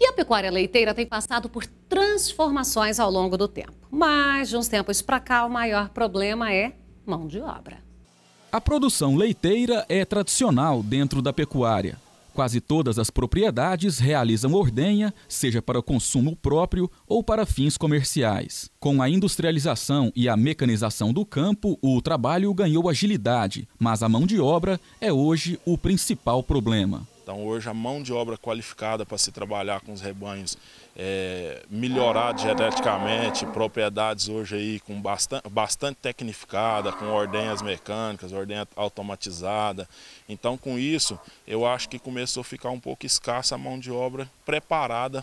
E a pecuária leiteira tem passado por transformações ao longo do tempo. Mas, de uns tempos para cá, o maior problema é mão de obra. A produção leiteira é tradicional dentro da pecuária. Quase todas as propriedades realizam ordenha, seja para consumo próprio ou para fins comerciais. Com a industrialização e a mecanização do campo, o trabalho ganhou agilidade, mas a mão de obra é hoje o principal problema. Então hoje a mão de obra qualificada para se trabalhar com os rebanhos, é, geneticamente, propriedades hoje aí com bastante, bastante tecnificada, com ordenhas mecânicas, ordenha automatizada. Então com isso eu acho que começou a ficar um pouco escassa a mão de obra preparada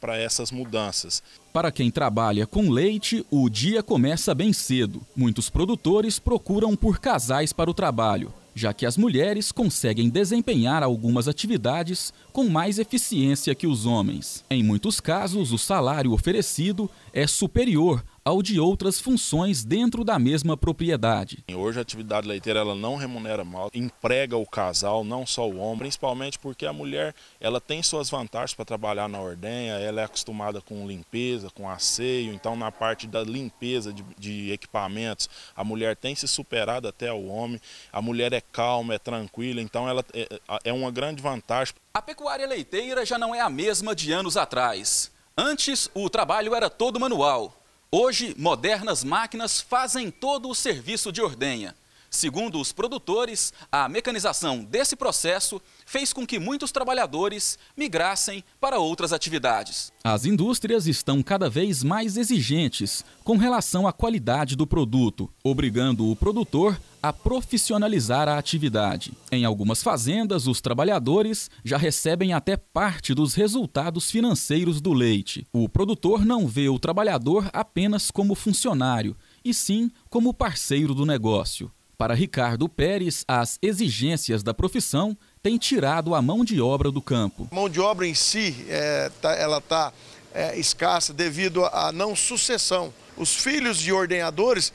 para essas mudanças. Para quem trabalha com leite, o dia começa bem cedo. Muitos produtores procuram por casais para o trabalho, já que as mulheres conseguem desempenhar algumas atividades com mais eficiência que os homens. Em muitos casos, o salário oferecido é superior ao de outras funções dentro da mesma propriedade. Hoje a atividade leiteira ela não remunera mal, emprega o casal, não só o homem, principalmente porque a mulher ela tem suas vantagens para trabalhar na ordenha, ela é acostumada com limpeza, com asseio, então na parte da limpeza de, de equipamentos, a mulher tem se superado até o homem, a mulher é calma, é tranquila, então ela é, é uma grande vantagem. A pecuária leiteira já não é a mesma de anos atrás. Antes, o trabalho era todo manual. Hoje, modernas máquinas fazem todo o serviço de ordenha. Segundo os produtores, a mecanização desse processo fez com que muitos trabalhadores migrassem para outras atividades. As indústrias estão cada vez mais exigentes com relação à qualidade do produto, obrigando o produtor a profissionalizar a atividade. Em algumas fazendas, os trabalhadores já recebem até parte dos resultados financeiros do leite. O produtor não vê o trabalhador apenas como funcionário, e sim como parceiro do negócio. Para Ricardo Pérez, as exigências da profissão têm tirado a mão de obra do campo. A mão de obra em si, é, tá, ela está é, escassa devido à não sucessão. Os filhos de ordenhadores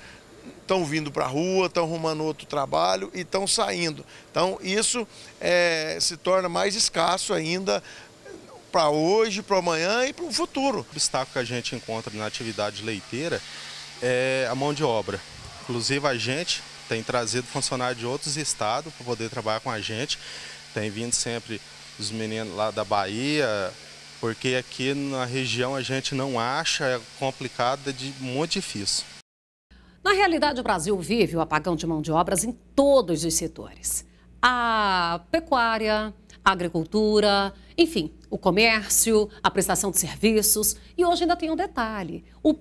estão vindo para a rua, estão arrumando outro trabalho e estão saindo. Então, isso é, se torna mais escasso ainda para hoje, para amanhã e para o futuro. O obstáculo que a gente encontra na atividade leiteira é a mão de obra. Inclusive, a gente tem trazido funcionários de outros estados para poder trabalhar com a gente. Tem vindo sempre os meninos lá da Bahia, porque aqui na região a gente não acha, é complicado, é de, muito difícil. Na realidade, o Brasil vive o apagão de mão de obras em todos os setores: a pecuária, a agricultura, enfim, o comércio, a prestação de serviços. E hoje ainda tem um detalhe: o,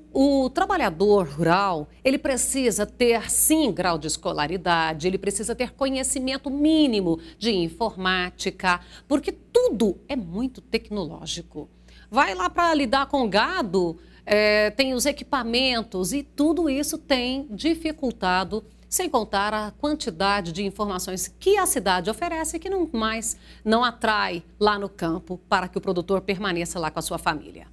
o, trabalhador rural ele precisa ter sim grau de escolaridade, ele precisa ter conhecimento mínimo de informática, porque tudo é muito tecnológico. Vai lá para lidar com gado, é, tem os equipamentos e tudo isso tem dificultado, sem contar a quantidade de informações que a cidade oferece que não mais não atrai lá no campo para que o produtor permaneça lá com a sua família.